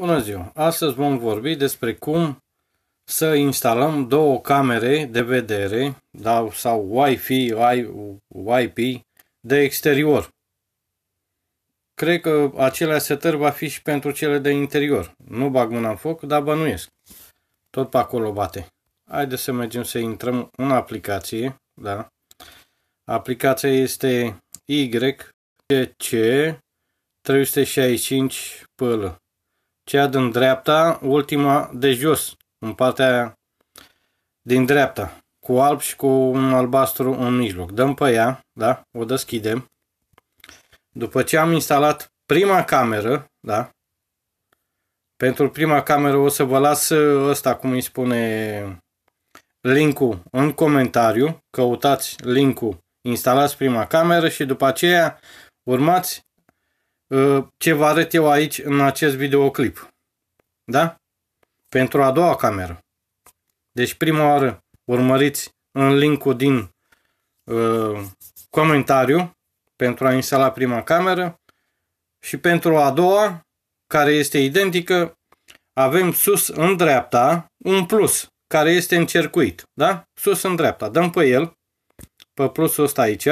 Bună ziua! Astăzi vom vorbi despre cum să instalăm două camere de vedere da, sau Wi-Fi, Wi-Fi de exterior. Cred că acelea setări va fi și pentru cele de interior. Nu bag mâna în foc, dar bănuiesc. Tot pe acolo bate. Haideți să mergem să intrăm în aplicație. Da? Aplicația este YCC 365 PL cea din dreapta, ultima de jos, în partea din dreapta, cu alb și cu un albastru în mijloc. Dăm pe ea, da? O deschidem. După ce am instalat prima cameră, da? Pentru prima cameră o să vă las ă, ăsta, cum îi spune, linkul în comentariu. Căutați linkul, instalați prima cameră și după aceea urmați Ă, ce vă arăt eu aici în acest videoclip. Da? Pentru a doua cameră. Deci prima oară urmăriți în linkul din uh, comentariu pentru a instala prima cameră și pentru a doua, care este identică, avem sus în dreapta un plus care este în circuit, da? Sus în dreapta, dăm pe el, pe plusul ăsta aici,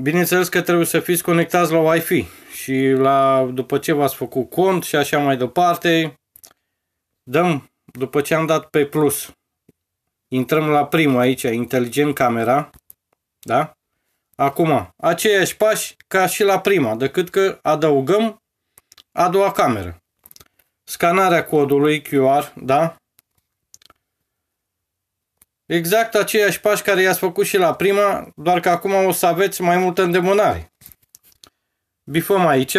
Bineînțeles că trebuie să fiți conectați la Wi-Fi și la, după ce v-ați făcut cont și așa mai departe, dăm, după ce am dat pe plus, intrăm la primul aici, inteligent camera, da? Acum, aceiași pași ca și la prima, decât că adăugăm a doua cameră. Scanarea codului QR, da? Exact aceiași pași care i-ați făcut și la prima, doar că acum o să aveți mai multă îndemânare. Bifăm aici,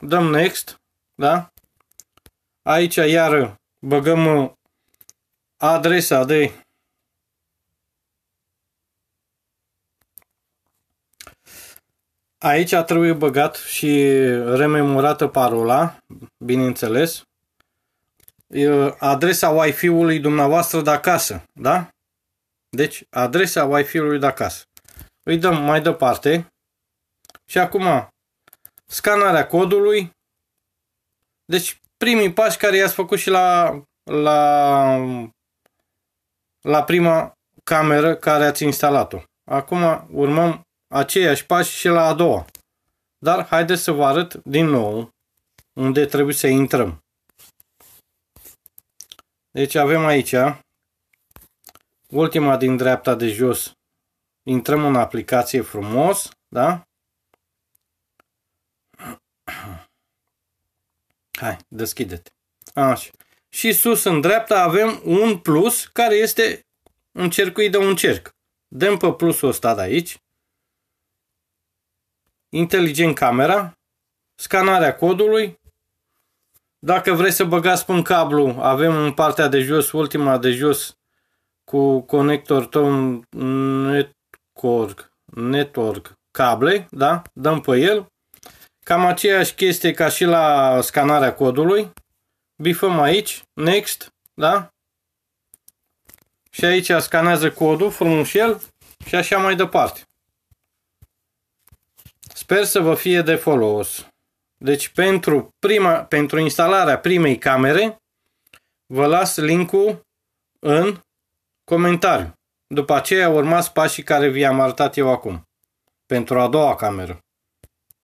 dăm next, da? Aici iar băgăm adresa de Aici a trebuit băgat și rememorată parola, bineînțeles, adresa Wi-Fi-ului dumneavoastră de acasă, da? Deci, adresa Wi-Fi-ului de acasă. Îi dăm mai departe. Și acum, scanarea codului. Deci, primii pași care i-ați făcut și la, la, la prima cameră care ați instalat-o. Acum urmăm aceiași pași și la a doua. Dar haideți să vă arăt din nou unde trebuie să intrăm. Deci avem aici Ultima din dreapta de jos. Intrăm în aplicație frumos, da? Hai, deschide-te. Așa. Și sus în dreapta avem un plus care este un cercui de un cerc. Dăm pe plusul ăsta de aici. Inteligent camera. Scanarea codului. Dacă vrei să băgați pe un cablu, avem în partea de jos, ultima de jos, cu conector tău network, network cable, da? Dăm pe el. Cam aceeași chestie ca și la scanarea codului. Bifăm aici, next, da? Și aici scanează codul, frumușel și așa mai departe. Sper să vă fie de folos. Deci pentru, prima, pentru instalarea primei camere vă las linkul în Comentariu. După aceea urmați pașii care vi-am arătat eu acum. Pentru a doua cameră.